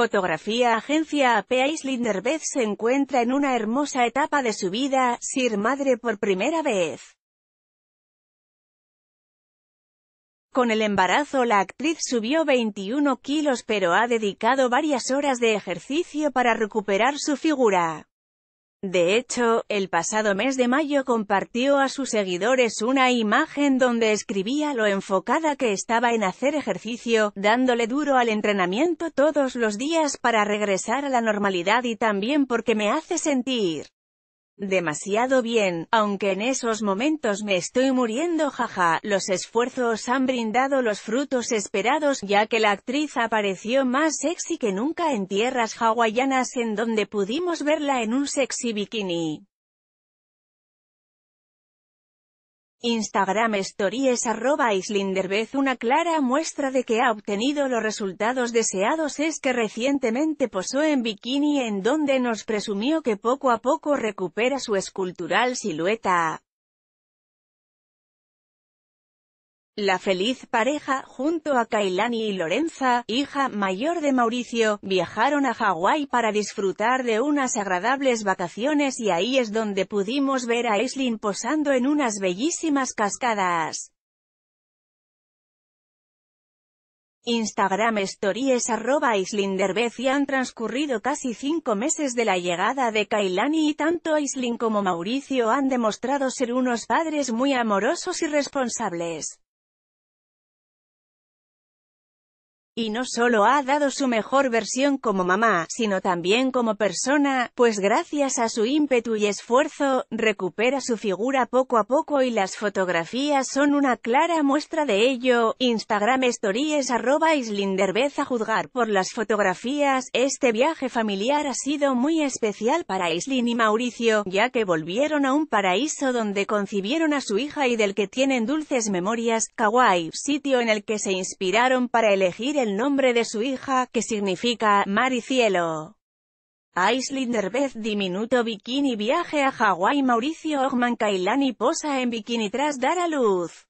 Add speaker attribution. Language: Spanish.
Speaker 1: Fotografía Agencia AP Aislinder se
Speaker 2: encuentra en una hermosa etapa de su vida, Sir Madre por primera vez. Con el embarazo la actriz subió
Speaker 1: 21 kilos pero ha dedicado varias horas de ejercicio para recuperar su figura. De hecho, el pasado mes de mayo compartió a sus seguidores una imagen donde escribía lo enfocada que estaba en hacer ejercicio, dándole duro al entrenamiento todos los días para regresar a la normalidad y también porque me hace sentir demasiado bien, aunque en esos momentos me estoy muriendo jaja, los esfuerzos han brindado los frutos esperados ya que la
Speaker 2: actriz apareció más sexy que nunca en tierras hawaianas en donde pudimos verla en un sexy bikini. Instagram Stories arroba una clara muestra de que ha obtenido los
Speaker 1: resultados deseados es que recientemente posó en bikini en donde nos presumió
Speaker 2: que poco a poco recupera su escultural silueta. La feliz pareja, junto a Kailani y Lorenza,
Speaker 1: hija mayor de Mauricio, viajaron a Hawái para disfrutar de unas
Speaker 2: agradables vacaciones y ahí es donde pudimos ver a Aislinn posando en unas bellísimas cascadas. Instagram Stories arroba y han transcurrido casi cinco meses de la llegada de Kailani y tanto Aislin como Mauricio han demostrado ser unos padres muy amorosos y responsables. Y no solo ha dado su mejor versión como mamá, sino también como persona, pues
Speaker 1: gracias a su ímpetu y esfuerzo, recupera su figura poco a poco y las fotografías son una clara muestra de ello. Instagram stories arroba a juzgar por las fotografías, este viaje familiar ha sido muy especial para Islin y Mauricio, ya que volvieron a un paraíso donde concibieron a su hija y del que tienen dulces memorias, Kawaii, sitio en el que se inspiraron para elegir el nombre de su hija, que significa «mar y cielo». Islander Beth
Speaker 2: diminuto bikini viaje a Hawái Mauricio Ogman Kailani posa en bikini tras dar a luz.